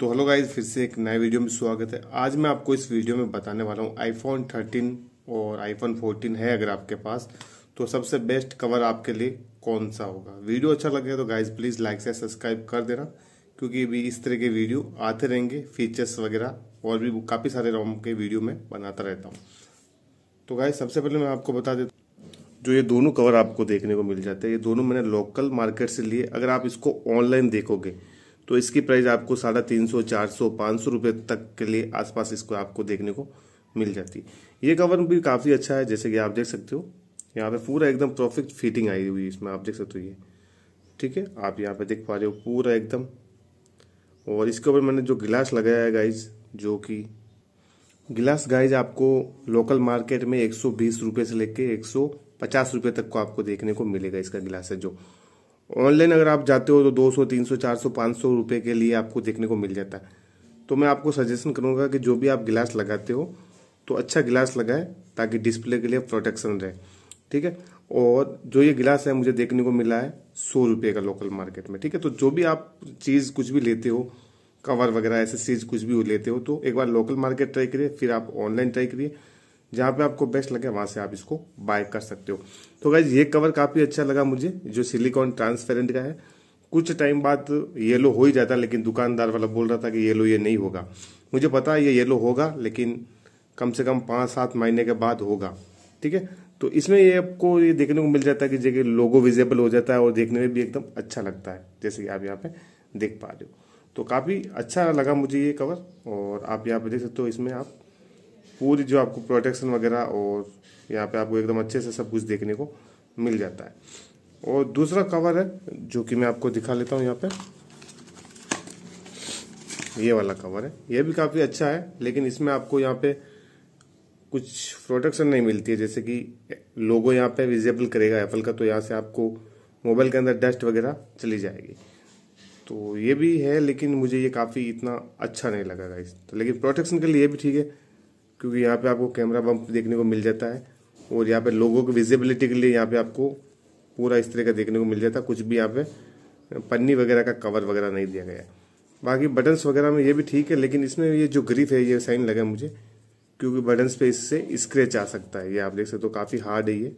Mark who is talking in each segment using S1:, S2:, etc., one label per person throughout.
S1: तो hello guys फिर से एक नए वीडियो में स्वागत है आज मैं आपको इस वीडियो में बताने वाला हूँ आईफोन 13 और आईफोन 14 है अगर आपके पास तो सबसे बेस्ट कवर आपके लिए कौन सा होगा वीडियो अच्छा लगे तो गाइज प्लीज़ लाइक से सब्सक्राइब कर देना क्योंकि अभी इस तरह के वीडियो आते रहेंगे फीचर्स वगैरह और भी काफ़ी सारे रोम के वीडियो में बनाता रहता हूँ तो गाइज सबसे पहले मैं आपको बता देता जो ये दोनों कवर आपको देखने को मिल जाते हैं ये दोनों मैंने लोकल मार्केट से लिए अगर आप इसको ऑनलाइन देखोगे तो इसकी प्राइस आपको साढ़े तीन सौ चार सौ पाँच सौ रुपये तक के लिए आसपास इसको आपको देखने को मिल जाती है ये कवर भी काफ़ी अच्छा है जैसे कि आप देख सकते हो यहाँ पे पूरा एकदम परफेक्ट फिटिंग आई हुई है इसमें आप देख सकते हो ये ठीक है आप यहाँ पे देख पा रहे हो पूरा एकदम और इसके ऊपर मैंने जो गिलास लगाया है गाइज जो कि गिलास गाइज आपको लोकल मार्केट में एक सौ बीस रुपये से लेके एक सौ पचास रुपये तक को आपको देखने को मिलेगा इसका गिलास है जो ऑनलाइन अगर आप जाते हो तो 200, 300, 400, 500 रुपए के लिए आपको देखने को मिल जाता है तो मैं आपको सजेशन करूँगा कि जो भी आप गिलास लगाते हो तो अच्छा गिलास लगाएं ताकि डिस्प्ले के लिए प्रोटेक्शन रहे ठीक है और जो ये गिलास है मुझे देखने को मिला है सौ रुपये का लोकल मार्केट में ठीक है तो जो भी आप चीज़ कुछ भी लेते हो कवर वगैरह ऐसे चीज़ कुछ भी लेते हो तो एक बार लोकल मार्केट ट्राई करिए फिर आप ऑनलाइन ट्राई करिए जहाँ पे आपको बेस्ट लगे वहाँ से आप इसको बाय कर सकते हो तो गाइज ये कवर काफ़ी अच्छा लगा मुझे जो सिलिकॉन ट्रांसपेरेंट का है कुछ टाइम बाद येलो हो ही जाता लेकिन दुकानदार वाला बोल रहा था कि येलो ये नहीं होगा मुझे पता है ये येलो होगा लेकिन कम से कम पाँच सात महीने के बाद होगा ठीक है तो इसमें ये आपको ये देखने को मिल जाता है कि जगह लोगो विजेबल हो जाता है और देखने में भी एकदम अच्छा लगता है जैसे कि आप यहाँ पे देख पा रहे हो तो काफ़ी अच्छा लगा मुझे ये कवर और आप यहाँ पे देख सकते हो इसमें आप पूरी जो आपको प्रोटेक्शन वगैरह और यहाँ पे आपको एकदम अच्छे से सब कुछ देखने को मिल जाता है और दूसरा कवर है जो कि मैं आपको दिखा लेता हूँ यहाँ पे ये वाला कवर है ये भी काफ़ी अच्छा है लेकिन इसमें आपको यहाँ पे कुछ प्रोटेक्शन नहीं मिलती है जैसे कि लोगो यहाँ पे विजिबल करेगा एप्पल का तो यहाँ से आपको मोबाइल के अंदर डस्ट वगैरह चली जाएगी तो ये भी है लेकिन मुझे ये काफ़ी इतना अच्छा नहीं लगा इस तो लेकिन प्रोटेक्शन के लिए ये भी ठीक है क्योंकि यहाँ पे आपको कैमरा बम्प देखने को मिल जाता है और यहाँ पे लोगों की विजिबिलिटी के लिए यहाँ पे आपको पूरा इस तरह का देखने को मिल जाता है कुछ भी यहाँ पे पन्नी वगैरह का कवर वगैरह नहीं दिया गया है बाकी बटन्स वगैरह में ये भी ठीक है लेकिन इसमें ये जो ग्रीफ है ये साइन लगा मुझे क्योंकि बटन्स पे इससे स्क्रैच आ सकता है ये आप देख सकते हो तो काफ़ी हार्ड है ये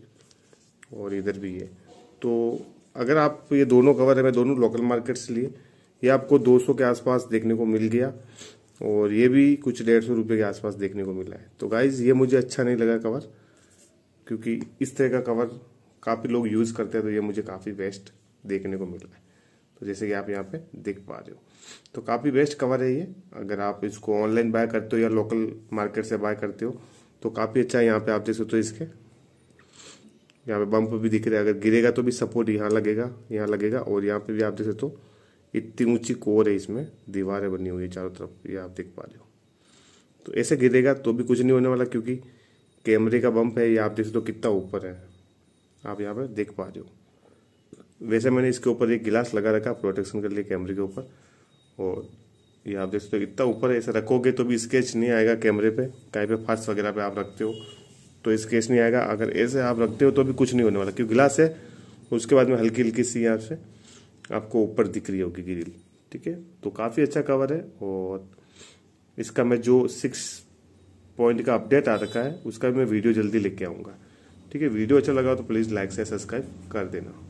S1: और इधर भी ये तो अगर आप ये दोनों कवर है मैं दोनों लोकल मार्केट से लिए ये आपको 200 के आसपास देखने को मिल गया और ये भी कुछ डेढ़ सौ रुपये के आसपास देखने को मिला है तो गाइज ये मुझे अच्छा नहीं लगा कवर क्योंकि इस तरह का कवर काफ़ी लोग यूज़ करते हैं तो ये मुझे काफ़ी बेस्ट देखने को मिला है तो जैसे कि आप यहाँ पे देख पा रहे हो तो काफ़ी बेस्ट कवर है ये अगर आप इसको ऑनलाइन बाय करते हो या लोकल मार्केट से बाय करते हो तो काफ़ी अच्छा है यहाँ पर आप देख सकते हो इसके यहाँ पे बम्प भी दिख रहे हैं अगर गिरेगा तो भी सपोर्ट यहाँ लगेगा यहाँ लगेगा और यहाँ पे भी आप देख सकते हो इतनी ऊंची कोर है इसमें दीवारें बनी हुई है चारों तरफ ये आप देख पा रहे हो तो ऐसे गिरेगा तो भी कुछ नहीं होने वाला क्योंकि कैमरे का बम्प है ये आप देख सकते हो कितना ऊपर है आप यहाँ पर देख पा रहे हो वैसे मैंने इसके ऊपर एक गिलास लगा रखा प्रोटेक्शन के लिए कैमरे के ऊपर और ये आप देख सकते हो इतना ऊपर ऐसे रखोगे तो भी स्केच नहीं आएगा कैमरे पे कहीं पे फास्ट वगैरह पे आप रखते हो तो स्केच नहीं आएगा अगर ऐसे आप रखते हो तो भी कुछ नहीं होने वाला क्योंकि गिलास है उसके बाद में हल्की हल्की सी यहाँ से आपको ऊपर दिख रही होगी ग्रिल ठीक है तो काफ़ी अच्छा कवर है और इसका मैं जो सिक्स पॉइंट का अपडेट आ रखा है उसका मैं वीडियो जल्दी लेके आऊँगा ठीक है वीडियो अच्छा लगा तो प्लीज़ लाइक से सब्सक्राइब कर देना